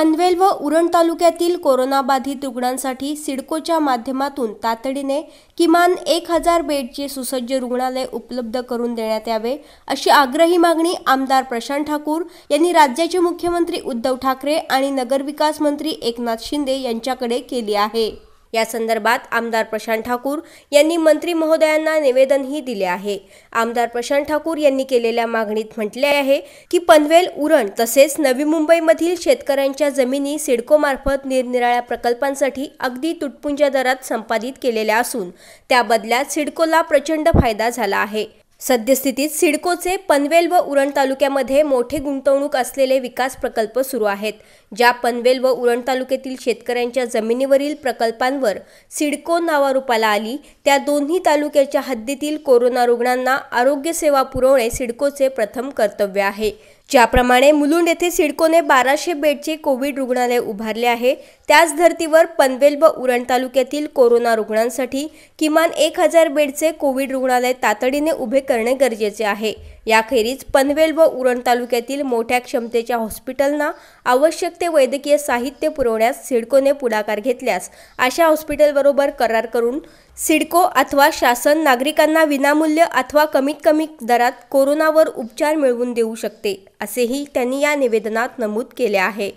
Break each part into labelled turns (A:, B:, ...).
A: पनवेल व उरण तालुक्यातील कोरोनाबाधित रुग्णांसाठी सिडकोच्या माध्यमातून तातडीने किमान एक हजार बेडचे सुसज्ज रुग्णालय उपलब्ध करून देण्यात यावे अशी आग्रही मागणी आमदार प्रशांत ठाकूर यांनी राज्याचे मुख्यमंत्री उद्धव ठाकरे आणि नगरविकास मंत्री एकनाथ शिंदे यांच्याकडे केली आहे या संदर्भात आमदार प्रशांत ठाकूर यांनी मंत्री महोदयांना निवेदनही दिले आहे आमदार प्रशांत ठाकूर यांनी केलेल्या मागणीत म्हटले आहे की पनवेल उरण तसेच नवी मुंबईमधील शेतकऱ्यांच्या जमिनी सिडकोमार्फत निरनिराळ्या प्रकल्पांसाठी अगदी तुटपुंजा दरात संपादित केलेल्या असून त्या बदल्यात सिडकोला प्रचंड फायदा झाला आहे सद्यस्थितीत सिडकोचे पनवेल व उरण तालुक्यामध्ये मोठे गुंतवणूक असलेले विकास प्रकल्प सुरू आहेत ज्या पनवेल व उरण तालुक्यातील शेतकऱ्यांच्या जमिनीवरील प्रकल्पांवर सिडको नावारूपाला आली त्या दोन्ही तालुक्याच्या हद्दीतील कोरोना रुग्णांना आरोग्य सेवा पुरवणे सिडकोचे प्रथम कर्तव्य आहे ज्याप्रमाणे मुलुंड येथे सिडकोने बाराशे बेडचे कोविड रुग्णालय उभारले आहे त्याच धर्तीवर पनवेल व उरण तालुक्यातील कोरोना रुग्णांसाठी किमान एक हजार बेडचे कोविड रुग्णालय तातडीने उभे करणे गरजेचे आहे याखेरीज पनवेल व उरण तालुक्यातील मोठ्या क्षमतेच्या हॉस्पिटलना आवश्यक ते वैद्यकीय साहित्य पुरवण्यास सिडकोने पुढाकार घेतल्यास अशा हॉस्पिटलबरोबर करार करून सिडको अथवा शासन नागरिकांना विनामूल्य अथवा कमीत कमी दरात कोरोनावर उपचार मिळवून देऊ शकते असेही त्यांनी या निवेदनात नमूद केले आहे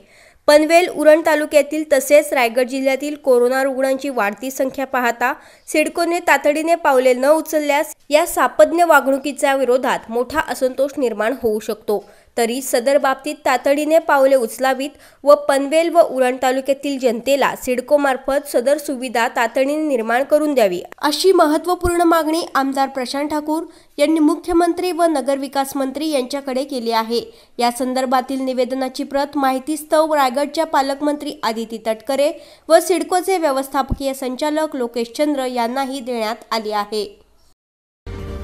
A: पनवेल उरण तालुक्यातील तसेच रायगड जिल्ह्यातील कोरोना रुग्णांची वाढती संख्या पाहता सिडकोने तातडीने पावले न उचलल्यास या सापज्ञ वागणुकीच्या विरोधात मोठा असंतोष निर्माण होऊ शकतो तरी सदर बाबतीत तातडीने पावले उचलावीत व पनवेल व उरण तालुक्यातील जनतेला सिडकोमार्फत सदर सुविधा तातडीने निर्माण करून द्यावी अशी महत्त्वपूर्ण मागणी आमदार प्रशांत ठाकूर यांनी मुख्यमंत्री व नगरविकास मंत्री यांच्याकडे केली आहे या संदर्भातील निवेदनाची प्रत माहिती रायगडच्या पालकमंत्री आदिती तटकरे व सिडकोचे व्यवस्थापकीय संचालक लोकेश चंद्र यांनाही देण्यात आली आहे